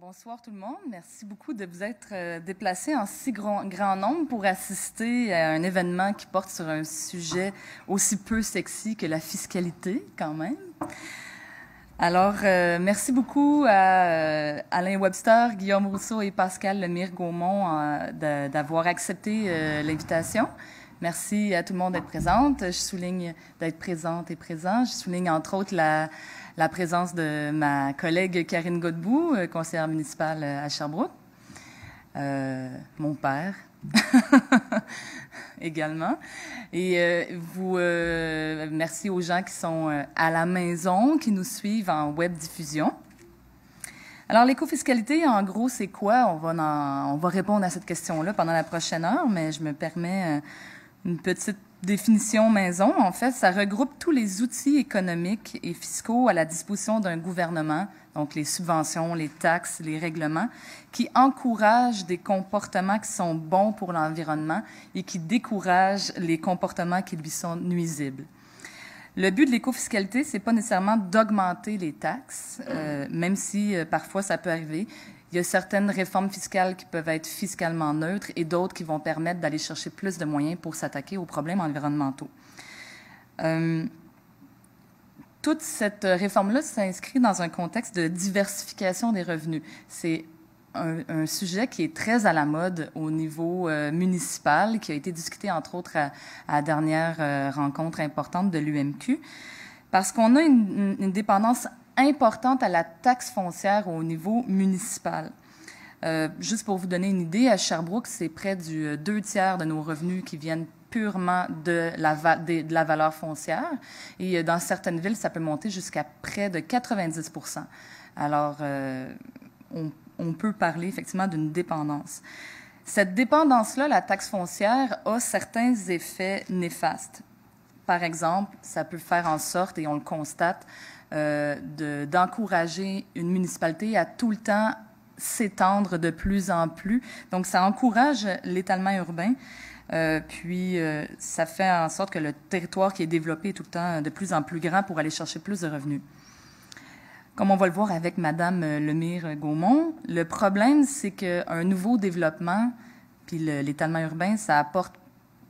bonsoir tout le monde. Merci beaucoup de vous être euh, déplacés en si grand, nombre pour assister à un événement qui porte sur un sujet aussi peu sexy que la fiscalité, quand même. Alors, euh, merci beaucoup à euh, Alain Webster, Guillaume Rousseau et Pascal Lemire Gaumont d'avoir accepté l'invitation. Merci à tout le monde d'être présente. Je souligne d'être présente et présent. Je souligne entre autres la, la présence de ma collègue Karine Godbout, euh, conseillère municipale euh, à Sherbrooke, euh, mon père également. Et vous, merci aux gens qui sont à la maison, qui nous suivent en web diffusion. Alors, l'écofiscalité, en gros, c'est quoi? On va, on va répondre à cette question-là pendant la prochaine heure, mais je me permets une petite définition maison, en fait, ça regroupe tous les outils économiques et fiscaux à la disposition d'un gouvernement, donc les subventions, les taxes, les règlements, qui encouragent des comportements qui sont bons pour l'environnement et qui découragent les comportements qui lui sont nuisibles. Le but de léco l'écofiscalité, c'est pas nécessairement d'augmenter les taxes, euh, même si euh, parfois ça peut arriver, il y a certaines réformes fiscales qui peuvent être fiscalement neutres et d'autres qui vont permettre d'aller chercher plus de moyens pour s'attaquer aux problèmes environnementaux. Euh, toute cette réforme-là s'inscrit dans un contexte de diversification des revenus. C'est un, sujet qui est très à la mode au niveau euh, municipal, qui a été discuté entre autres à, la dernière euh, rencontre importante de l'UMQ, parce qu'on a une, dépendance importante à la taxe foncière au niveau municipal. Euh, juste pour vous donner une idée, à Sherbrooke, c'est près du euh, deux tiers de nos revenus qui viennent purement de la, la valeur foncière. Et euh, dans certaines villes, ça peut monter jusqu'à près de 90 Alors, on, on, peut parler effectivement d'une dépendance. Cette dépendance-là, la taxe foncière, a certains effets néfastes. Par exemple, ça peut faire en sorte, et on le constate, euh, d'encourager une municipalité à tout le temps s'étendre de plus en plus. Donc, ça encourage l'étalement urbain. Euh, puis, euh, ça fait en sorte que le territoire qui est développé est tout le temps de plus en plus grand pour aller chercher plus de revenus. Comme on va le voir avec Madame Lemire-Gaumont, le problème, c'est qu'un nouveau développement, puis l'étalement urbain, ça apporte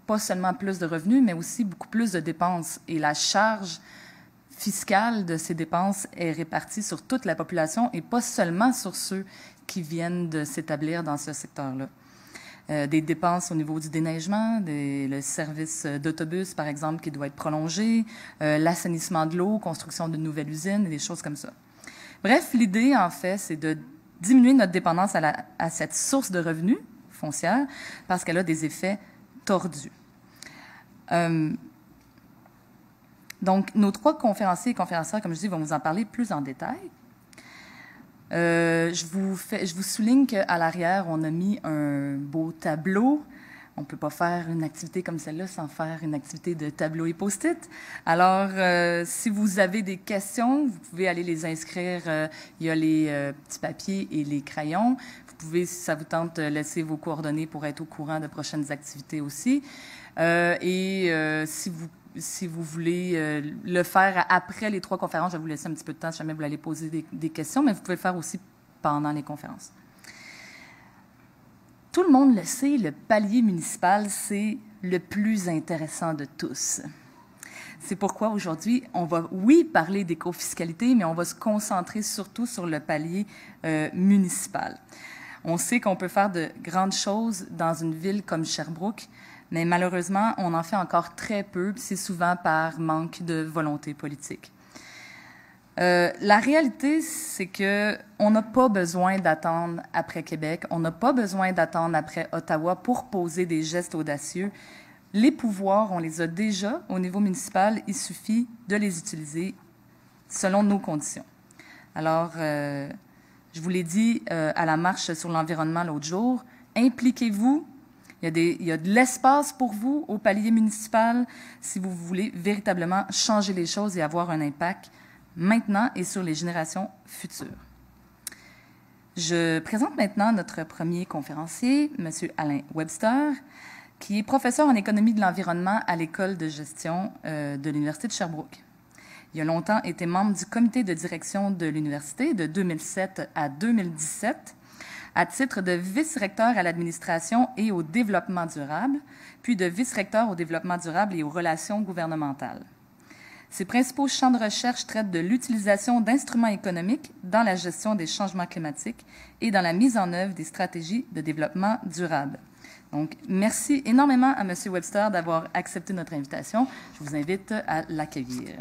pas seulement plus de revenus, mais aussi beaucoup plus de dépenses. Et la charge fiscale de ces dépenses est répartie sur toute la population et pas seulement sur ceux qui viennent de s'établir dans ce secteur-là. Euh, des dépenses au niveau du déneigement, des, le service d'autobus, par exemple, qui doit être prolongé, euh, l'assainissement de l'eau, construction de nouvelles usines, et des choses comme ça. Bref, l'idée, en fait, c'est de diminuer notre dépendance à, à cette source de revenus foncière parce qu'elle a des effets tordus. Euh, donc, nos trois conférenciers et conférencières, comme je dis, vont vous en parler plus en détail. Euh, je, vous fais, je vous souligne qu'à l'arrière, on a mis un beau tableau. On ne peut pas faire une activité comme celle-là sans faire une activité de tableau et post-it. Alors, euh, si vous avez des questions, vous pouvez aller les inscrire. Euh, il y a les petits papiers et les crayons. Vous pouvez, si ça vous tente, laisser vos coordonnées pour être au courant de prochaines activités aussi. et si vous si vous voulez euh, le faire après les trois conférences, je vais vous laisser un petit peu de temps si jamais vous allez poser des, questions, mais vous pouvez le faire aussi pendant les conférences. Tout le monde le sait, le palier municipal, c'est le plus intéressant de tous. C'est pourquoi aujourd'hui, on va, oui, parler d'écofiscalité, mais on va se concentrer surtout sur le palier euh, municipal. On sait qu'on peut faire de grandes choses dans une ville comme Sherbrooke mais malheureusement, on en fait encore très peu, c'est souvent par manque de volonté politique. Euh, la réalité, c'est que on n'a pas besoin d'attendre après Québec, on n'a pas besoin d'attendre après Ottawa pour poser des gestes audacieux. Les pouvoirs, on les a déjà au niveau municipal, il suffit de les utiliser selon nos conditions. Alors, euh, je vous l'ai dit euh, à la marche sur l'environnement l'autre jour, impliquez-vous il y a, de l'espace pour vous au palier municipal si vous voulez véritablement changer les choses et avoir un impact maintenant et sur les générations futures. Je présente maintenant notre premier conférencier, M. Alain Webster, qui est professeur en économie de l'environnement à l'École de gestion euh, de l'Université de Sherbrooke. Il a longtemps été membre du comité de direction de l'université de 2007 à 2017 à titre de vice-recteur à l'administration et au développement durable, puis de vice-recteur au développement durable et aux relations gouvernementales. Ses principaux champs de recherche traitent de l'utilisation d'instruments économiques dans la gestion des changements climatiques et dans la mise en œuvre des stratégies de développement durable. Donc, merci énormément à M. Webster d'avoir accepté notre invitation. Je vous invite à l'accueillir.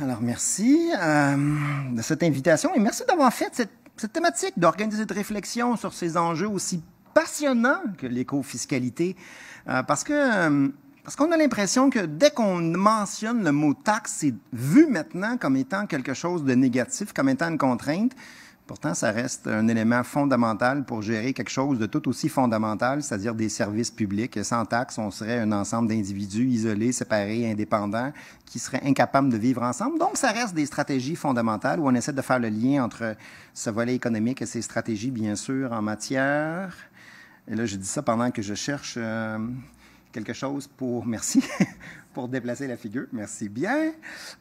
Alors, merci euh, de cette invitation et merci d'avoir fait cette, thématique, d'organiser cette réflexion sur ces enjeux aussi passionnants que l'éco-fiscalité. Euh, parce que... Euh, parce qu'on a l'impression que dès qu'on mentionne le mot taxe, c'est vu maintenant comme étant quelque chose de négatif, comme étant une contrainte. Pourtant, ça reste un élément fondamental pour gérer quelque chose de tout aussi fondamental, c'est-à-dire des services publics. Sans taxes, on serait un ensemble d'individus isolés, séparés, indépendants, qui seraient incapables de vivre ensemble. Donc, ça reste des stratégies fondamentales où on essaie de faire le lien entre ce volet économique et ces stratégies, bien sûr, en matière. Et là, je dis ça pendant que je cherche. Euh, quelque chose pour, merci, pour déplacer la figure. Merci bien.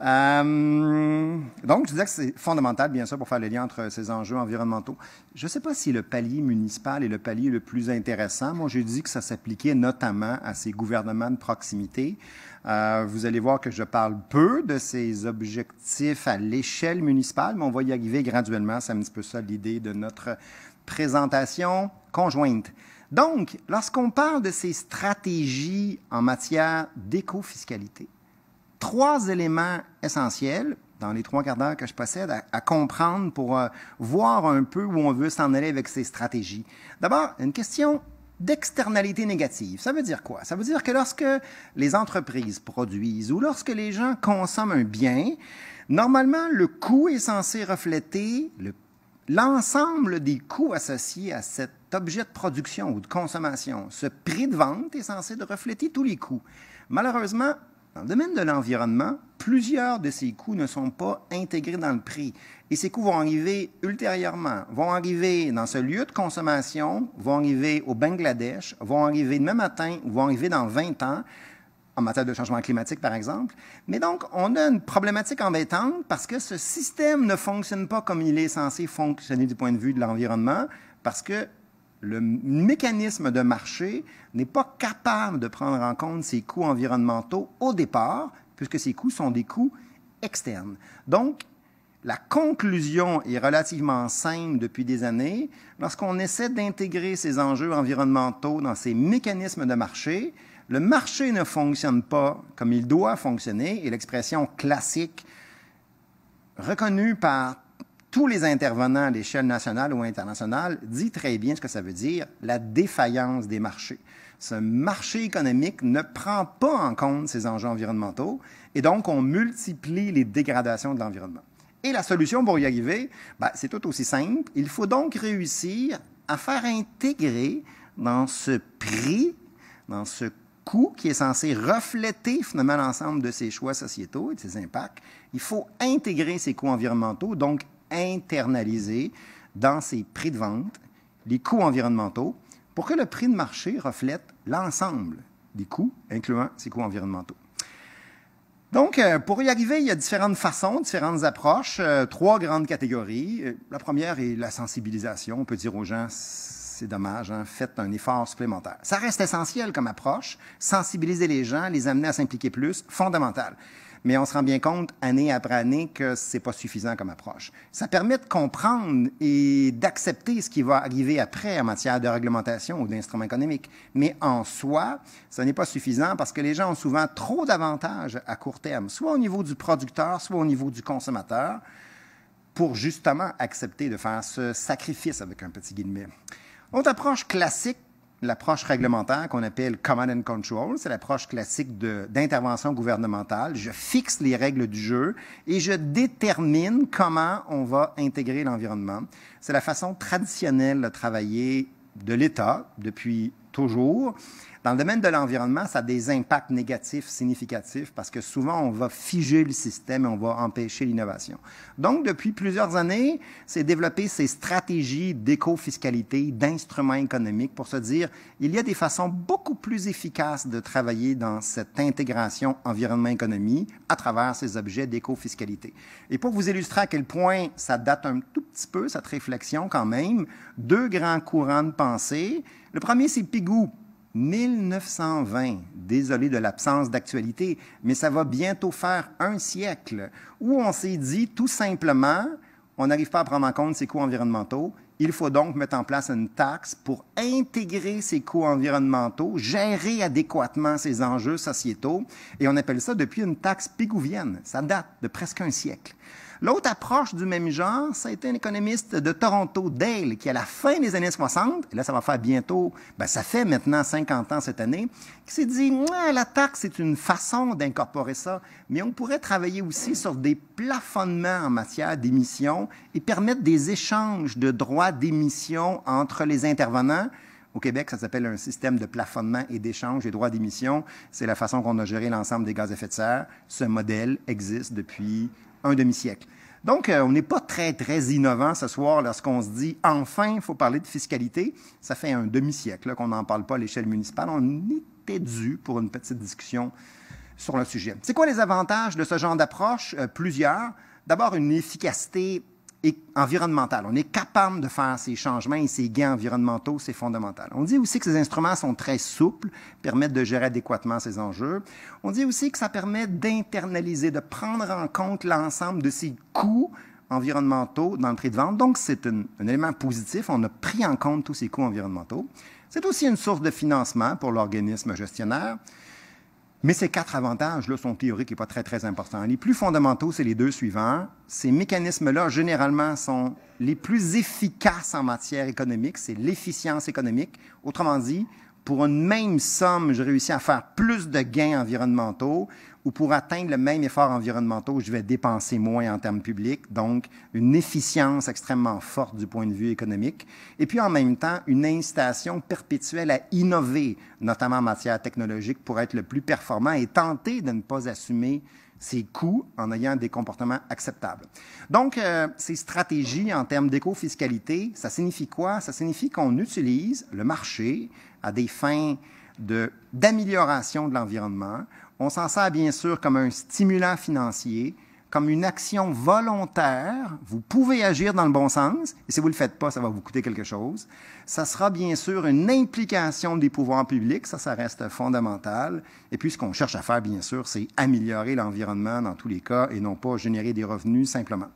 Euh, donc, je disais que c'est fondamental, bien sûr, pour faire le lien entre ces enjeux environnementaux. Je ne sais pas si le palier municipal est le palier le plus intéressant. Moi, j'ai dit que ça s'appliquait notamment à ces gouvernements de proximité. Euh, vous allez voir que je parle peu de ces objectifs à l'échelle municipale, mais on va y arriver graduellement. C'est un petit peu ça l'idée de notre présentation conjointe. Donc, lorsqu'on parle de ces stratégies en matière d'éco fiscalité, trois éléments essentiels dans les trois quarts d'heure que je possède à, comprendre pour euh, voir un peu où on veut s'en aller avec ces stratégies. D'abord, une question d'externalité négative. Ça veut dire quoi? Ça veut dire que lorsque les entreprises produisent ou lorsque les gens consomment un bien, normalement, le coût est censé refléter l'ensemble des coûts associés à cette objet de production ou de consommation. Ce prix de vente est censé refléter tous les coûts. Malheureusement, dans le domaine de l'environnement, plusieurs de ces coûts ne sont pas intégrés dans le prix. Et ces coûts vont arriver ultérieurement, vont arriver dans ce lieu de consommation, vont arriver au Bangladesh, vont arriver demain matin ou vont arriver dans 20 ans, en matière de changement climatique par exemple. Mais donc, on a une problématique embêtante parce que ce système ne fonctionne pas comme il est censé fonctionner du point de vue de l'environnement, parce que le mécanisme de marché n'est pas capable de prendre en compte ces coûts environnementaux au départ, puisque ces coûts sont des coûts externes. Donc, la conclusion est relativement simple depuis des années. Lorsqu'on essaie d'intégrer ces enjeux environnementaux dans ces mécanismes de marché, le marché ne fonctionne pas comme il doit fonctionner et l'expression classique reconnue par tous les intervenants à l'échelle nationale ou internationale disent très bien ce que ça veut dire, la défaillance des marchés. Ce marché économique ne prend pas en compte ces enjeux environnementaux et donc on multiplie les dégradations de l'environnement. Et la solution pour y arriver, ben, c'est tout aussi simple. Il faut donc réussir à faire intégrer dans ce prix, dans ce coût qui est censé refléter finalement l'ensemble de ces choix sociétaux et de ces impacts, il faut intégrer ces coûts environnementaux, donc internaliser dans ses prix de vente les coûts environnementaux pour que le prix de marché reflète l'ensemble des coûts, incluant ces coûts environnementaux. Donc, euh, pour y arriver, il y a différentes façons, différentes approches, euh, trois grandes catégories. Euh, la première est la sensibilisation. On peut dire aux gens, c'est dommage, hein, faites un effort supplémentaire. Ça reste essentiel comme approche. Sensibiliser les gens, les amener à s'impliquer plus, fondamental mais on se rend bien compte, année après année, que c'est pas suffisant comme approche. Ça permet de comprendre et d'accepter ce qui va arriver après en matière de réglementation ou d'instrument économique. Mais en soi, ce n'est pas suffisant parce que les gens ont souvent trop d'avantages à court terme, soit au niveau du producteur, soit au niveau du consommateur, pour justement accepter de faire ce sacrifice avec un petit guillemet. Autre approche classique l'approche réglementaire qu'on appelle command and control, c'est l'approche classique d'intervention gouvernementale. Je fixe les règles du jeu et je détermine comment on va intégrer l'environnement. C'est la façon traditionnelle de travailler de l'État depuis toujours. Dans le domaine de l'environnement, ça a des impacts négatifs significatifs parce que souvent, on va figer le système et on va empêcher l'innovation. Donc, depuis plusieurs années, c'est développer ces stratégies d'éco-fiscalité, d'instruments économiques pour se dire, il y a des façons beaucoup plus efficaces de travailler dans cette intégration environnement-économie à travers ces objets d'éco-fiscalité. Et pour vous illustrer à quel point ça date un tout petit peu, cette réflexion quand même, deux grands courants de pensée. Le premier, c'est Pigou 1920, désolé de l'absence d'actualité, mais ça va bientôt faire un siècle, où on s'est dit tout simplement, on n'arrive pas à prendre en compte ces coûts environnementaux, il faut donc mettre en place une taxe pour intégrer ces coûts environnementaux, gérer adéquatement ces enjeux sociétaux, et on appelle ça depuis une taxe pigouvienne. Ça date de presque un siècle. L'autre approche du même genre, été un économiste de Toronto, Dale, qui à la fin des années 60, et là ça va faire bientôt, ben, ça fait maintenant 50 ans cette année, qui s'est dit, la taxe c'est une façon d'incorporer ça, mais on pourrait travailler aussi sur des plafonnements en matière d'émissions et permettre des échanges de droits d'émission entre les intervenants. Au Québec, ça s'appelle un système de plafonnement et d'échange des droits d'émission. C'est la façon qu'on a géré l'ensemble des gaz à effet de serre. Ce modèle existe depuis un demi-siècle. Donc, euh, on n'est pas très, très innovant ce soir lorsqu'on se dit, enfin, il faut parler de fiscalité. Ça fait un demi-siècle qu'on n'en parle pas à l'échelle municipale. On était dû pour une petite discussion sur le sujet. C'est quoi les avantages de ce genre d'approche? Euh, plusieurs. D'abord, une efficacité environnemental. On est capable de faire ces changements et ces gains environnementaux, c'est fondamental. On dit aussi que ces instruments sont très souples, permettent de gérer adéquatement ces enjeux. On dit aussi que ça permet d'internaliser, de prendre en compte l'ensemble de ces coûts environnementaux dans le prix de vente. Donc, c'est un élément positif. On a pris en compte tous ces coûts environnementaux. C'est aussi une source de financement pour l'organisme gestionnaire. Mais ces quatre avantages-là sont théoriques et pas très, très importants. Les plus fondamentaux, c'est les deux suivants. Ces mécanismes-là, généralement, sont les plus efficaces en matière économique. C'est l'efficience économique. Autrement dit, pour une même somme, je réussis à faire plus de gains environnementaux ou pour atteindre le même effort environnemental, je vais dépenser moins en termes publics, donc une efficience extrêmement forte du point de vue économique, et puis en même temps une incitation perpétuelle à innover, notamment en matière technologique, pour être le plus performant et tenter de ne pas assumer ses coûts en ayant des comportements acceptables. Donc, euh, ces stratégies en termes d'éco-fiscalité, ça signifie quoi? Ça signifie qu'on utilise le marché à des fins d'amélioration de l'environnement, on s'en sert bien sûr comme un stimulant financier, comme une action volontaire. Vous pouvez agir dans le bon sens, et si vous ne le faites pas, ça va vous coûter quelque chose. Ça sera bien sûr une implication des pouvoirs publics, ça, ça reste fondamental. Et puis, ce qu'on cherche à faire, bien sûr, c'est améliorer l'environnement dans tous les cas, et non pas générer des revenus simplement.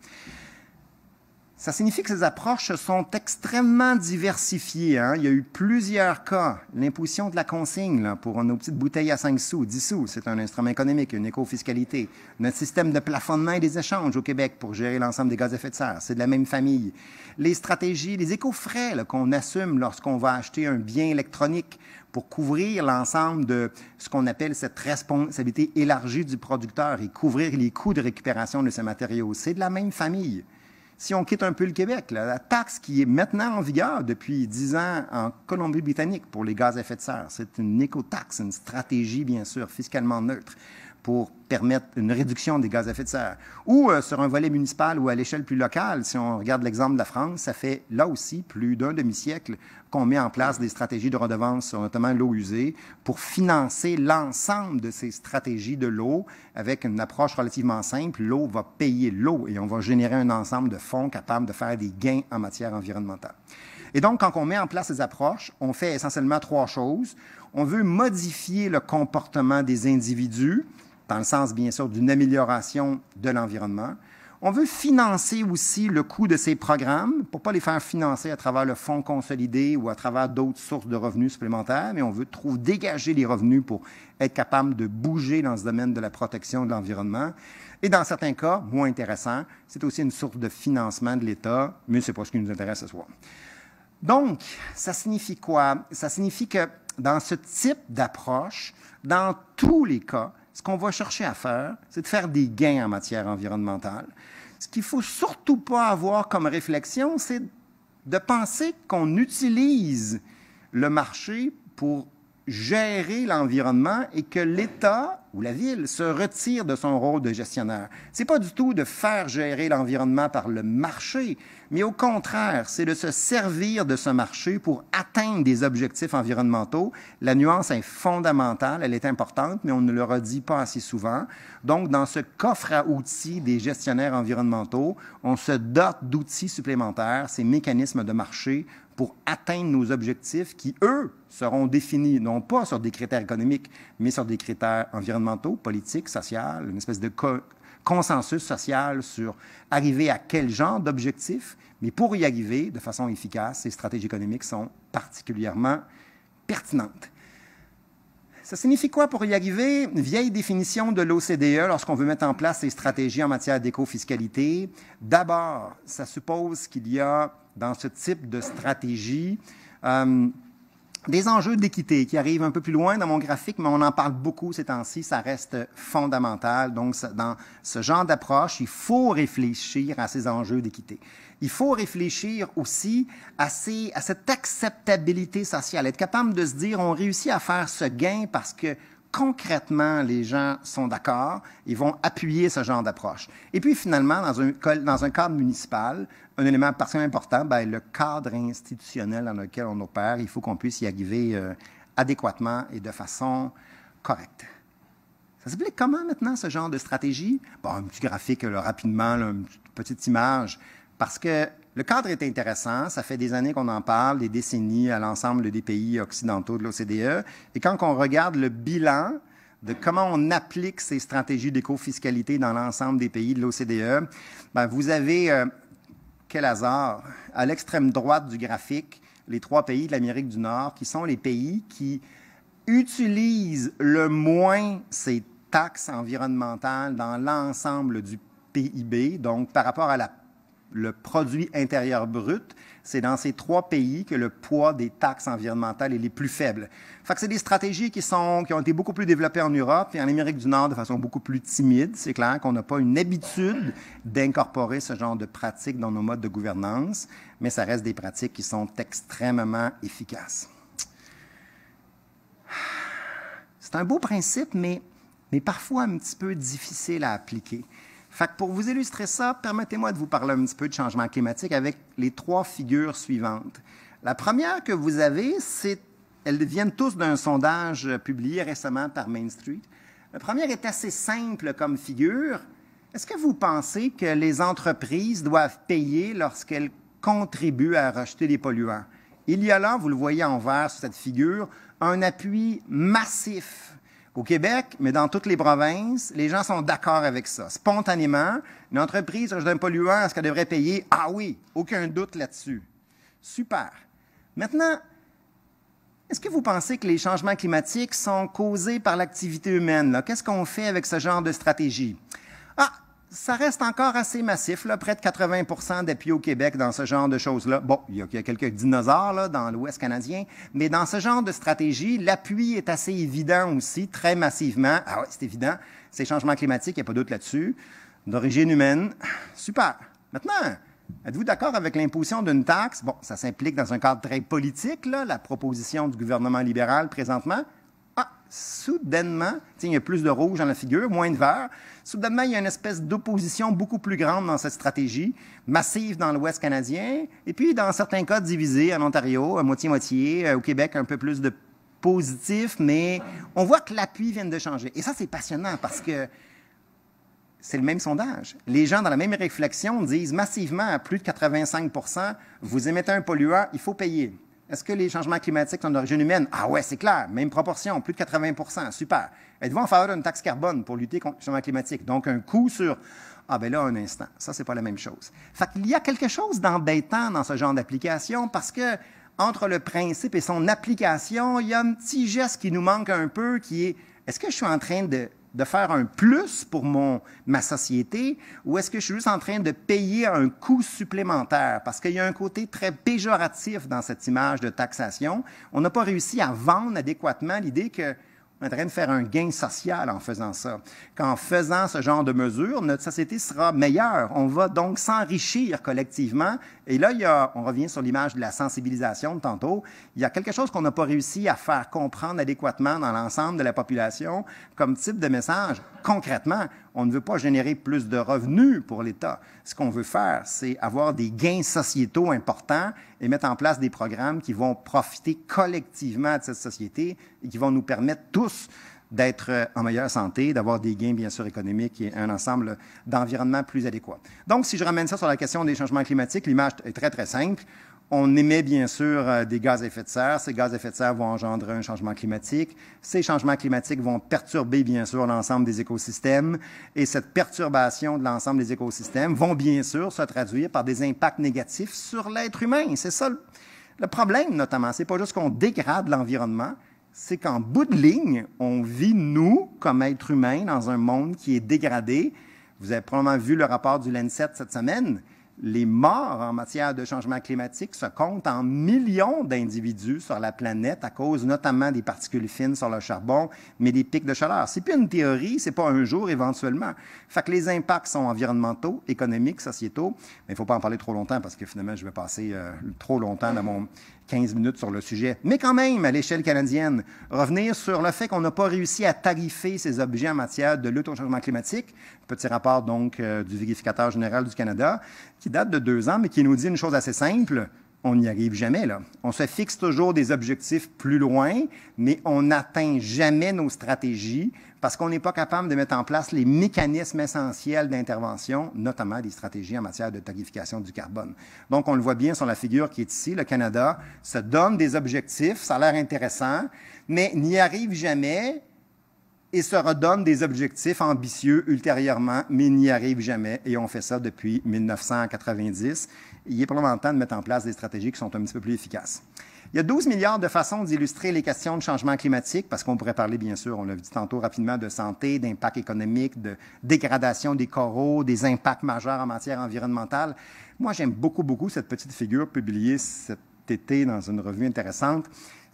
Ça signifie que ces approches sont extrêmement diversifiées. Hein. Il y a eu plusieurs cas. L'imposition de la consigne pour nos petites bouteilles à 5 sous, 10 sous, c'est un instrument économique, une écofiscalité. Notre système de plafonnement et des échanges au Québec pour gérer l'ensemble des gaz à effet de serre, c'est de la même famille. Les stratégies, les écofrais qu'on assume lorsqu'on va acheter un bien électronique pour couvrir l'ensemble de ce qu'on appelle cette responsabilité élargie du producteur et couvrir les coûts de récupération de ces matériaux, c'est de la même famille si on quitte un peu le Québec, la taxe qui est maintenant en vigueur depuis 10 ans en Colombie-Britannique pour les gaz à effet de serre, c'est une éco-taxe, une stratégie bien sûr fiscalement neutre pour permettre une réduction des gaz à effet de serre. Ou euh, sur un volet municipal ou à l'échelle plus locale, si on regarde l'exemple de la France, ça fait là aussi plus d'un demi-siècle qu'on met en place des stratégies de redevance notamment l'eau usée pour financer l'ensemble de ces stratégies de l'eau avec une approche relativement simple. L'eau va payer l'eau et on va générer un ensemble de fonds capables de faire des gains en matière environnementale. Et donc, quand on met en place ces approches, on fait essentiellement trois choses. On veut modifier le comportement des individus dans le sens, bien sûr, d'une amélioration de l'environnement. On veut financer aussi le coût de ces programmes pour ne pas les faire financer à travers le fonds consolidé ou à travers d'autres sources de revenus supplémentaires, mais on veut trouver, dégager les revenus pour être capable de bouger dans ce domaine de la protection de l'environnement. Et dans certains cas, moins intéressant, c'est aussi une source de financement de l'État, mais ce n'est pas ce qui nous intéresse ce soir. Donc, ça signifie quoi? Ça signifie que dans ce type d'approche, dans tous les cas, ce qu'on va chercher à faire, c'est de faire des gains en matière environnementale. Ce qu'il faut surtout pas avoir comme réflexion, c'est de penser qu'on utilise le marché pour gérer l'environnement et que l'État ou la ville se retire de son rôle de gestionnaire. C'est pas du tout de faire gérer l'environnement par le marché, mais au contraire, c'est de se servir de ce marché pour atteindre des objectifs environnementaux. La nuance est fondamentale, elle est importante, mais on ne le redit pas assez souvent. Donc, dans ce coffre à outils des gestionnaires environnementaux, on se dote d'outils supplémentaires, ces mécanismes de marché, pour atteindre nos objectifs qui, eux, seront définis non pas sur des critères économiques, mais sur des critères environnementaux, politiques, sociaux, une espèce de consensus social sur arriver à quel genre d'objectifs, mais pour y arriver de façon efficace, ces stratégies économiques sont particulièrement pertinentes. Ça signifie quoi pour y arriver? Une Vieille définition de l'OCDE lorsqu'on veut mettre en place ces stratégies en matière d'écofiscalité. D'abord, ça suppose qu'il y a dans ce type de stratégie euh, des enjeux d'équité qui arrivent un peu plus loin dans mon graphique, mais on en parle beaucoup ces temps-ci, ça reste fondamental. Donc, dans ce genre d'approche, il faut réfléchir à ces enjeux d'équité. Il faut réfléchir aussi à, cette acceptabilité sociale, être capable de se dire, on réussit à faire ce gain parce que concrètement les gens sont d'accord, ils vont appuyer ce genre d'approche. Et puis finalement, dans un, cadre municipal, un élément particulièrement important, bien, le cadre institutionnel dans lequel on opère, il faut qu'on puisse y arriver euh, adéquatement et de façon correcte. Ça s'applique comment maintenant ce genre de stratégie? Bon, un petit graphique rapidement, une petite image, parce que le cadre est intéressant. Ça fait des années qu'on en parle, des décennies à l'ensemble des pays occidentaux de l'OCDE. Et quand on regarde le bilan de comment on applique ces stratégies d'éco-fiscalité dans l'ensemble des pays de l'OCDE, ben, vous avez, euh, quel hasard, à l'extrême droite du graphique, les trois pays de l'Amérique du Nord, qui sont les pays qui utilisent le moins ces taxes environnementales dans l'ensemble du PIB, donc par rapport à la le produit intérieur brut, c'est dans ces trois pays que le poids des taxes environnementales est le plus faibles. Fait que c'est des stratégies qui, ont été beaucoup plus développées en Europe et en Amérique du Nord de façon beaucoup plus timide. C'est clair qu'on n'a pas une habitude d'incorporer ce genre de pratiques dans nos modes de gouvernance, mais ça reste des pratiques qui sont extrêmement efficaces. C'est un beau principe, mais parfois un petit peu difficile à appliquer. Fait pour vous illustrer ça, permettez-moi de vous parler un petit peu de changement climatique avec les trois figures suivantes. La première que vous avez, elles viennent tous d'un sondage euh, publié récemment par Main Street. La première est assez simple comme figure. Est-ce que vous pensez que les entreprises doivent payer lorsqu'elles contribuent à rejeter des polluants? Il y a là, vous le voyez en vert sur cette figure, un appui massif au Québec, mais dans toutes les provinces, les gens sont d'accord avec ça. Spontanément, une entreprise rejette un polluant, est-ce qu'elle devrait payer? Ah oui, aucun doute là-dessus. Super. Maintenant, est-ce que vous pensez que les changements climatiques sont causés par l'activité humaine? Qu'est-ce qu'on fait avec ce genre de stratégie? Ah, ça reste encore assez massif, là, près de 80 d'appui au Québec dans ce genre de choses-là. Bon, il y, a, quelques dinosaures là, dans l'Ouest canadien, mais dans ce genre de stratégie, l'appui est assez évident aussi, très massivement. Ah oui, c'est évident, ces changement climatique, il n'y a pas d'autre là-dessus. D'origine humaine, super. Maintenant, Êtes-vous d'accord avec l'imposition d'une taxe? Bon, ça s'implique dans un cadre très politique, la proposition du gouvernement libéral présentement. Ah, soudainement, il y a plus de rouge dans la figure, moins de vert. Soudainement, il y a une espèce d'opposition beaucoup plus grande dans cette stratégie, massive dans l'Ouest canadien, et puis dans certains cas divisée en Ontario, à moitié-moitié, euh, au Québec, un peu plus de positif, mais on voit que l'appui vient de changer. Et ça, c'est passionnant parce que c'est le même sondage. Les gens, dans la même réflexion, disent massivement à plus de 85 vous émettez un pollueur, il faut payer. Est-ce que les changements climatiques sont d'origine humaine? Ah ouais, c'est clair, même proportion, plus de 80 super. Êtes-vous en faveur d'une taxe carbone pour lutter contre le changement climatique? Donc, un coût sur... Ah ben là, un instant, ça, c'est pas la même chose. Fait qu'il y a quelque chose d'embêtant dans ce genre d'application parce que entre le principe et son application, il y a un petit geste qui nous manque un peu qui est, est-ce que je suis en train de de faire un plus pour mon, ma société ou est-ce que je suis juste en train de payer un coût supplémentaire? Parce qu'il y a un côté très péjoratif dans cette image de taxation. On n'a pas réussi à vendre adéquatement l'idée que on est en train de faire un gain social en faisant ça. Qu'en faisant ce genre de mesures, notre société sera meilleure. On va donc s'enrichir collectivement. Et là, il y a, on revient sur l'image de la sensibilisation de tantôt. Il y a quelque chose qu'on n'a pas réussi à faire comprendre adéquatement dans l'ensemble de la population comme type de message. Concrètement, on ne veut pas générer plus de revenus pour l'État. Ce qu'on veut faire, c'est avoir des gains sociétaux importants et mettre en place des programmes qui vont profiter collectivement de cette société et qui vont nous permettre tous d'être euh, en meilleure santé, d'avoir des gains, bien sûr, économiques et un ensemble d'environnements plus adéquats. Donc, si je ramène ça sur la question des changements climatiques, l'image est très, très simple. On émet bien sûr euh, des gaz à effet de serre. Ces gaz à effet de serre vont engendrer un changement climatique. Ces changements climatiques vont perturber bien sûr l'ensemble des écosystèmes et cette perturbation de l'ensemble des écosystèmes vont bien sûr se traduire par des impacts négatifs sur l'être humain. C'est ça le, problème notamment. C'est pas juste qu'on dégrade l'environnement, c'est qu'en bout de ligne, on vit nous comme être humain dans un monde qui est dégradé. Vous avez probablement vu le rapport du Lancet cette semaine les morts en matière de changement climatique se comptent en millions d'individus sur la planète à cause notamment des particules fines sur le charbon, mais des pics de chaleur. C'est plus une théorie, c'est pas un jour éventuellement. Fait que les impacts sont environnementaux, économiques, sociétaux, mais il faut pas en parler trop longtemps parce que finalement je vais passer euh, trop longtemps dans mon 15 minutes sur le sujet. Mais quand même, à l'échelle canadienne, revenir sur le fait qu'on n'a pas réussi à tarifer ces objets en matière de lutte au changement climatique. Petit rapport donc euh, du vérificateur général du Canada, qui date de deux ans, mais qui nous dit une chose assez simple. On n'y arrive jamais, là. On se fixe toujours des objectifs plus loin, mais on n'atteint jamais nos stratégies parce qu'on n'est pas capable de mettre en place les mécanismes essentiels d'intervention, notamment des stratégies en matière de tarification du carbone. Donc, on le voit bien sur la figure qui est ici, le Canada se donne des objectifs, ça a l'air intéressant, mais n'y arrive jamais et se redonne des objectifs ambitieux ultérieurement, mais n'y arrive jamais. Et on fait ça depuis 1990. Il est probablement temps de mettre en place des stratégies qui sont un petit peu plus efficaces. Il y a 12 milliards de façons d'illustrer les questions de changement climatique, parce qu'on pourrait parler, bien sûr, on l'a dit tantôt rapidement, de santé, d'impact économique, de dégradation des coraux, des impacts majeurs en matière environnementale. Moi, j'aime beaucoup, beaucoup cette petite figure publiée cet été dans une revue intéressante,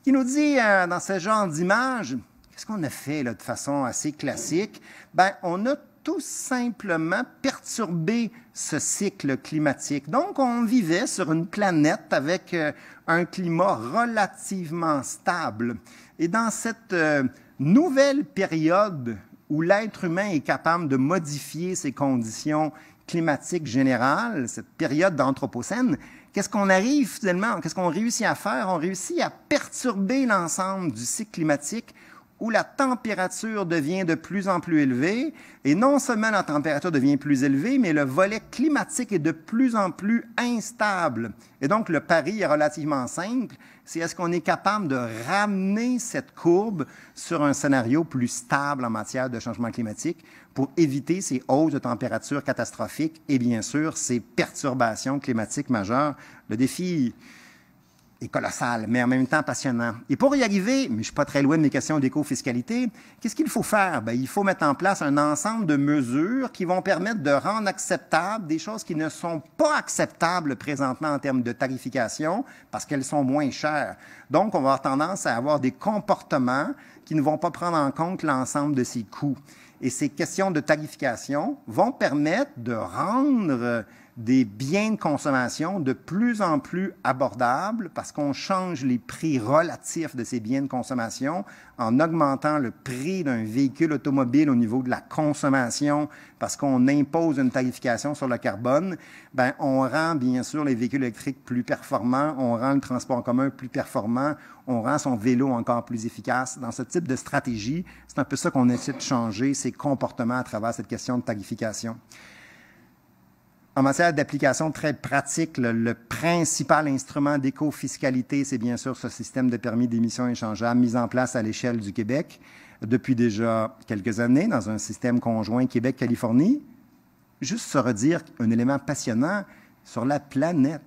qui nous dit, euh, dans ce genre d'image, qu'est-ce qu'on a fait là, de façon assez classique? Ben, on a tout simplement perturbé ce cycle climatique. Donc, on vivait sur une planète avec euh, un climat relativement stable. Et dans cette euh, nouvelle période où l'être humain est capable de modifier ses conditions climatiques générales, cette période d'Anthropocène, qu'est-ce qu'on arrive finalement, qu'est-ce qu'on réussit à faire? On réussit à perturber l'ensemble du cycle climatique où la température devient de plus en plus élevée. Et non seulement la température devient plus élevée, mais le volet climatique est de plus en plus instable. Et donc, le pari est relativement simple. C'est est-ce qu'on est capable de ramener cette courbe sur un scénario plus stable en matière de changement climatique pour éviter ces hausses de température catastrophiques et bien sûr ces perturbations climatiques majeures. Le défi est colossal, mais en même temps passionnant. Et pour y arriver, mais je ne suis pas très loin de mes questions d'éco-fiscalité, qu'est-ce qu'il faut faire? Bien, il faut mettre en place un ensemble de mesures qui vont permettre de rendre acceptables des choses qui ne sont pas acceptables présentement en termes de tarification parce qu'elles sont moins chères. Donc, on va avoir tendance à avoir des comportements qui ne vont pas prendre en compte l'ensemble de ces coûts. Et ces questions de tarification vont permettre de rendre des biens de consommation de plus en plus abordables parce qu'on change les prix relatifs de ces biens de consommation en augmentant le prix d'un véhicule automobile au niveau de la consommation parce qu'on impose une tarification sur le carbone. Ben, on rend bien sûr les véhicules électriques plus performants, on rend le transport en commun plus performant, on rend son vélo encore plus efficace. Dans ce type de stratégie, c'est un peu ça qu'on essaie de changer, ces comportements à travers cette question de tarification. En matière d'application très pratique, le, principal instrument d'éco-fiscalité, c'est bien sûr ce système de permis d'émission échangeable mis en place à l'échelle du Québec depuis déjà quelques années dans un système conjoint Québec-Californie. Juste se redire un élément passionnant sur la planète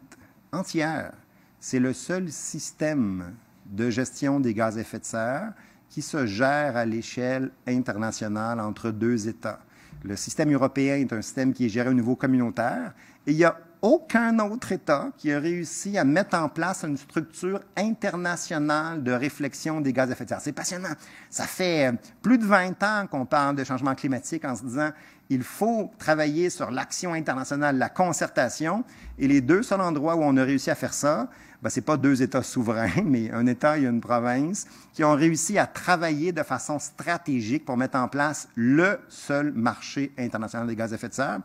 entière. C'est le seul système de gestion des gaz à effet de serre qui se gère à l'échelle internationale entre deux États. Le système européen est un système qui est géré au niveau communautaire et il n'y a aucun autre État qui a réussi à mettre en place une structure internationale de réflexion des gaz à effet de serre. C'est passionnant. Ça fait euh, plus de 20 ans qu'on parle de changement climatique en se disant il faut travailler sur l'action internationale, la concertation. Et les deux seuls endroits où on a réussi à faire ça, ben, c'est pas deux États souverains, mais un État et une province, qui ont réussi à travailler de façon stratégique pour mettre en place le seul marché international des gaz à effet de serre.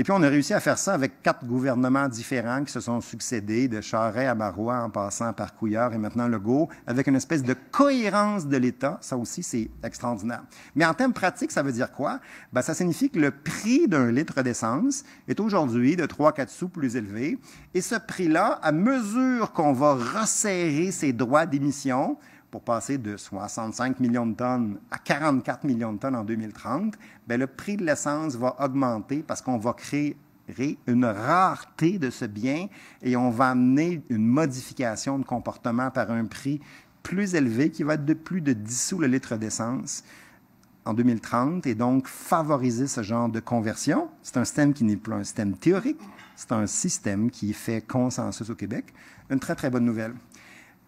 Et puis, on a réussi à faire ça avec quatre gouvernements différents qui se sont succédés, de Charret à Marois, en passant par Couillard et maintenant Legault, avec une espèce de cohérence de l'État. Ça aussi, c'est extraordinaire. Mais en termes pratiques, ça veut dire quoi? Ben, ça signifie que le prix d'un litre d'essence est aujourd'hui de 3-4 sous plus élevé. Et ce prix-là, à mesure qu'on va resserrer ses droits d'émission, passer de 65 millions de tonnes à 44 millions de tonnes en 2030, ben, le prix de l'essence va augmenter parce qu'on va créer une rareté de ce bien et on va amener une modification de comportement par un prix plus élevé qui va être de plus de 10 sous le litre d'essence en 2030 et donc favoriser ce genre de conversion. C'est un système qui n'est plus un système théorique, c'est un système qui fait consensus au Québec. Une très, très bonne nouvelle.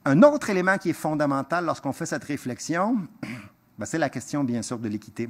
Un autre élément qui est fondamental lorsqu'on fait cette réflexion, ben, c'est la question, bien sûr, de l'équité.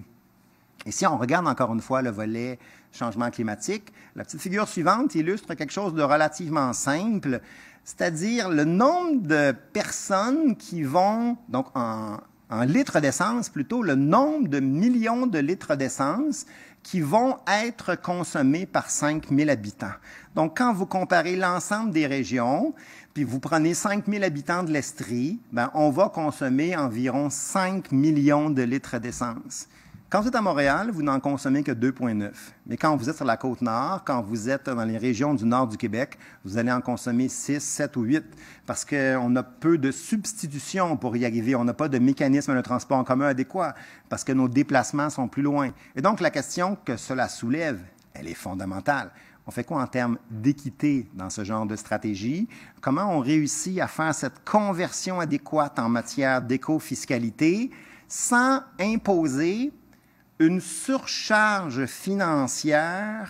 Et si on regarde encore une fois le volet changement climatique, la petite figure suivante illustre quelque chose de relativement simple, c'est-à-dire le nombre de personnes qui vont, donc en, litre litres d'essence plutôt, le nombre de millions de litres d'essence qui vont être consommés par 5000 habitants. Donc, quand vous comparez l'ensemble des régions, si vous prenez 000 habitants de l'Estrie, ben, on va consommer environ 5 millions de litres d'essence. Quand vous êtes à Montréal, vous n'en consommez que 2,9. Mais quand vous êtes sur la côte nord, quand vous êtes dans les régions du nord du Québec, vous allez en consommer 6, 7 ou 8 parce qu'on a peu de substitutions pour y arriver. On n'a pas de mécanisme de transport en commun adéquat parce que nos déplacements sont plus loin. Et donc, la question que cela soulève, elle est fondamentale. On fait quoi en termes d'équité dans ce genre de stratégie? Comment on réussit à faire cette conversion adéquate en matière d'éco-fiscalité sans imposer une surcharge financière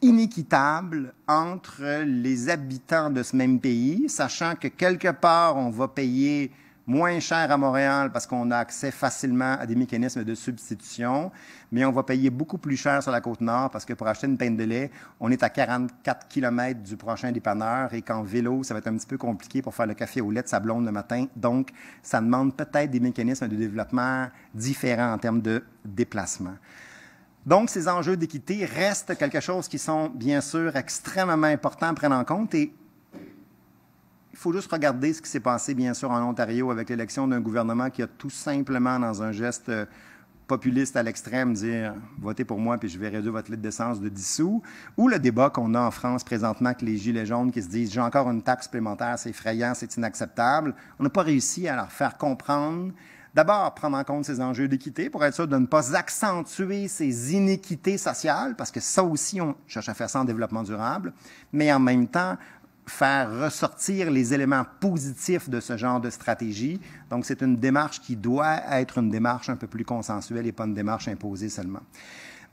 inéquitable entre les habitants de ce même pays, sachant que quelque part, on va payer moins cher à Montréal parce qu'on a accès facilement à des mécanismes de substitution, mais on va payer beaucoup plus cher sur la côte nord parce que pour acheter une peine de lait, on est à 44 km du prochain dépanneur et qu'en vélo, ça va être un petit peu compliqué pour faire le café au lait de sa blonde le matin. Donc, ça demande peut-être des mécanismes de développement différents en termes de déplacement. Donc, ces enjeux d'équité restent quelque chose qui sont, bien sûr, extrêmement importants à prendre en compte et il faut juste regarder ce qui s'est passé, bien sûr, en Ontario avec l'élection d'un gouvernement qui a tout simplement, dans un geste euh, populiste à l'extrême, dire votez pour moi puis je vais réduire votre litre d'essence de 10 sous, ou le débat qu'on a en France présentement avec les Gilets jaunes qui se disent j'ai encore une taxe supplémentaire, c'est effrayant, c'est inacceptable. On n'a pas réussi à leur faire comprendre. D'abord, prendre en compte ces enjeux d'équité pour être sûr de ne pas accentuer ces inéquités sociales, parce que ça aussi, on cherche à faire ça en développement durable, mais en même temps, faire ressortir les éléments positifs de ce genre de stratégie. Donc, c'est une démarche qui doit être une démarche un peu plus consensuelle et pas une démarche imposée seulement.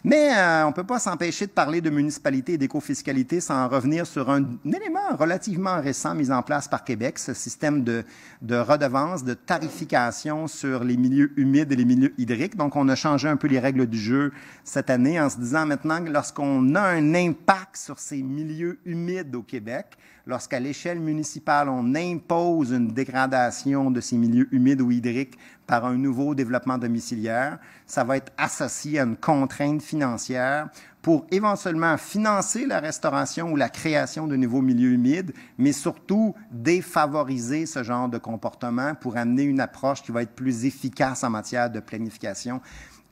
Mais euh, on ne peut pas s'empêcher de parler de municipalité et d'écofiscalité sans revenir sur un, élément relativement récent mis en place par Québec, ce système de, de redevance, de tarification sur les milieux humides et les milieux hydriques. Donc, on a changé un peu les règles du jeu cette année en se disant maintenant que lorsqu'on a un impact sur ces milieux humides au Québec, lorsqu'à l'échelle municipale, on impose une dégradation de ces milieux humides ou hydriques par un nouveau développement domiciliaire. Ça va être associé à une contrainte financière pour éventuellement financer la restauration ou la création de nouveaux milieux humides, mais surtout défavoriser ce genre de comportement pour amener une approche qui va être plus efficace en matière de planification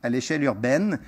à l'échelle urbaine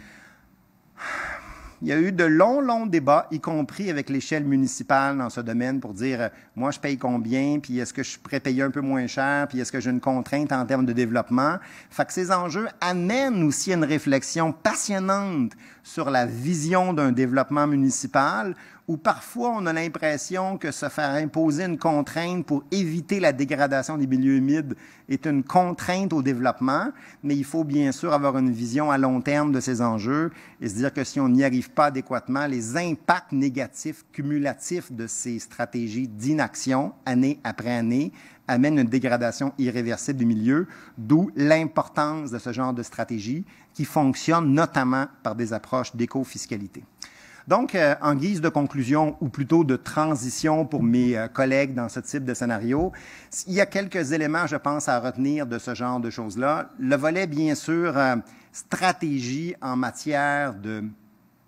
il y a eu de longs, longs débats, y compris avec l'échelle municipale dans ce domaine, pour dire, euh, moi, je paye combien, puis est-ce que je pourrais payer un peu moins cher, puis est-ce que j'ai une contrainte en termes de développement. Fait que ces enjeux amènent aussi à une réflexion passionnante sur la vision d'un développement municipal où parfois on a l'impression que se faire imposer une contrainte pour éviter la dégradation des milieux humides est une contrainte au développement, mais il faut bien sûr avoir une vision à long terme de ces enjeux et se dire que si on n'y arrive pas adéquatement, les impacts négatifs cumulatifs de ces stratégies d'inaction année après année amènent une dégradation irréversible du milieu, d'où l'importance de ce genre de stratégie qui fonctionne notamment par des approches d'éco-fiscalité. Donc, euh, en guise de conclusion, ou plutôt de transition pour mes euh, collègues dans ce type de scénario, il y a quelques éléments, je pense, à retenir de ce genre de choses-là. Le volet, bien sûr, euh, stratégie en matière de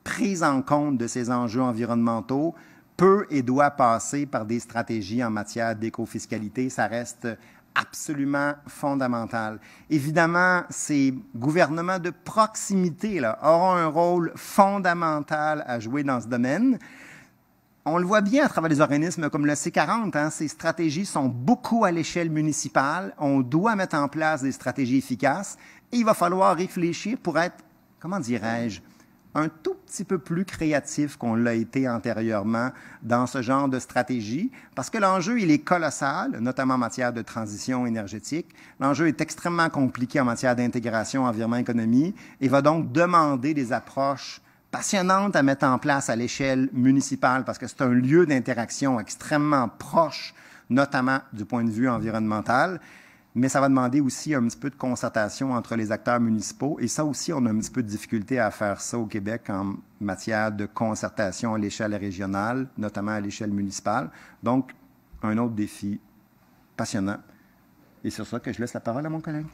prise en compte de ces enjeux environnementaux peut et doit passer par des stratégies en matière d'écofiscalité. Ça reste absolument fondamental. Évidemment, ces gouvernements de proximité là, auront un rôle fondamental à jouer dans ce domaine. On le voit bien à travers les organismes comme le C40. Hein. ces stratégies sont beaucoup à l'échelle municipale. On doit mettre en place des stratégies efficaces. Et il va falloir réfléchir pour être, comment dirais-je, un tout petit peu plus créatif qu'on l'a été antérieurement dans ce genre de stratégie, parce que l'enjeu, il est colossal, notamment en matière de transition énergétique. L'enjeu est extrêmement compliqué en matière d'intégration environnement-économie et va donc demander des approches passionnantes à mettre en place à l'échelle municipale, parce que c'est un lieu d'interaction extrêmement proche, notamment du point de vue environnemental mais ça va demander aussi un petit peu de concertation entre les acteurs municipaux. Et ça aussi, on a un petit peu de difficulté à faire ça au Québec en matière de concertation à l'échelle régionale, notamment à l'échelle municipale. Donc, un autre défi passionnant. Et sur ça que je laisse la parole à mon collègue.